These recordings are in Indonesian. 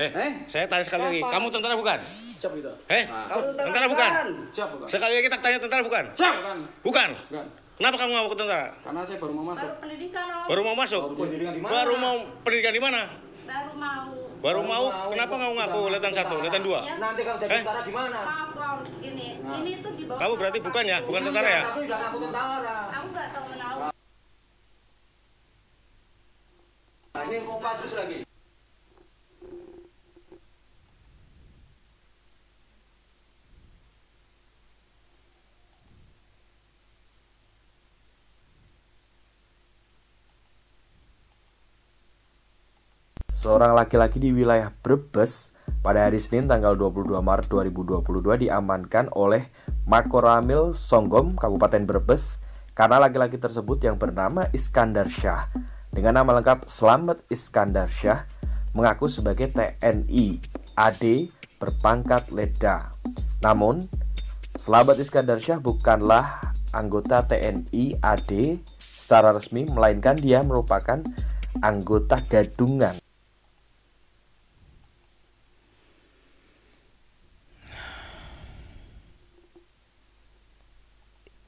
Eh, eh, saya tanya sekali lagi, kamu tentara bukan? Siap gitu. Eh, ah. kamu tentara, bukan? Siap bukan. Sekali lagi kita tanya tentara bukan? Siap bukan. Bukan. Kenapa kamu nggak mau ke tentara? Karena saya baru mau masuk. Baru pendidikan. Baru mau masuk. Baru pendidikan di mana? Baru mau pendidikan di mana? Baru mau. Baru, mau, kenapa kamu ngaku letan satu, letan dua? Ya. Nanti kalau jadi eh? tentara gimana? Maaf, harus ini, nah. ini tuh di bawah. Kamu berarti bukan ya, bukan tentara ya? kamu udah ngaku tentara. Kamu nggak tahu menahu. ini mau kasus lagi. Seorang laki-laki di wilayah Brebes pada hari Senin tanggal 22 Maret 2022 diamankan oleh Makoramil Songgom Kabupaten Brebes karena laki-laki tersebut yang bernama Iskandar Syah dengan nama lengkap Slamet Iskandar Syah mengaku sebagai TNI AD berpangkat Leda. Namun, Slamet Iskandar Syah bukanlah anggota TNI AD secara resmi melainkan dia merupakan anggota gadungan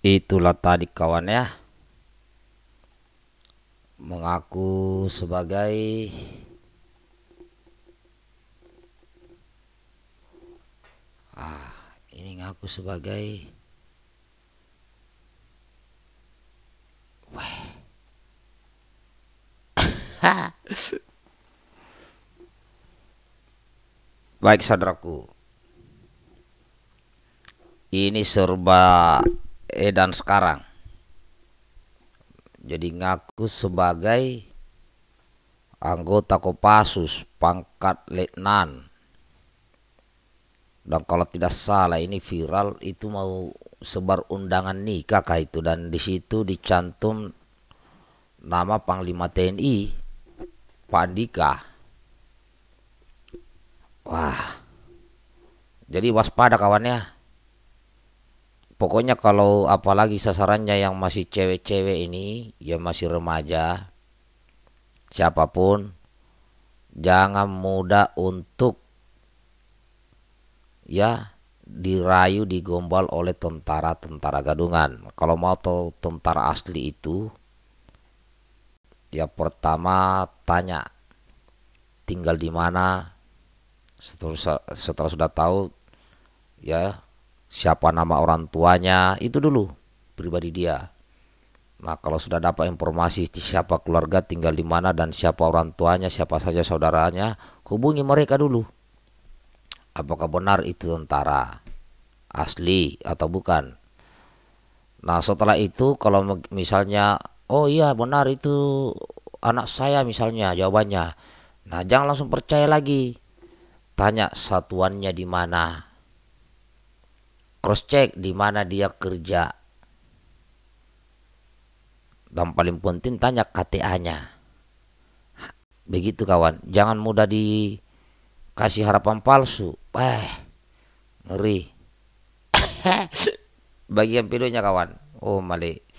itulah tadi kawan ya mengaku sebagai ah ini ngaku sebagai Wah. baik saudaraku ini serba Edan eh, sekarang. Jadi ngaku sebagai anggota Kopassus pangkat letnan. Dan kalau tidak salah ini viral itu mau sebar undangan nikah kah itu dan di situ dicantum nama Panglima TNI Pak Andika. Wah. Jadi waspada kawannya pokoknya kalau apalagi sasarannya yang masih cewek-cewek ini yang masih remaja siapapun jangan mudah untuk ya dirayu digombal oleh tentara-tentara gadungan kalau mau tahu tentara asli itu ya pertama tanya tinggal di mana setelah, setelah sudah tahu ya siapa nama orang tuanya itu dulu pribadi dia nah kalau sudah dapat informasi siapa keluarga tinggal di mana dan siapa orang tuanya siapa saja saudaranya hubungi mereka dulu apakah benar itu tentara asli atau bukan nah setelah itu kalau misalnya oh iya benar itu anak saya misalnya jawabannya nah jangan langsung percaya lagi tanya satuannya di mana cross check di mana dia kerja dan paling penting tanya KTA-nya begitu kawan jangan mudah dikasih harapan palsu eh ngeri bagian videonya kawan oh malik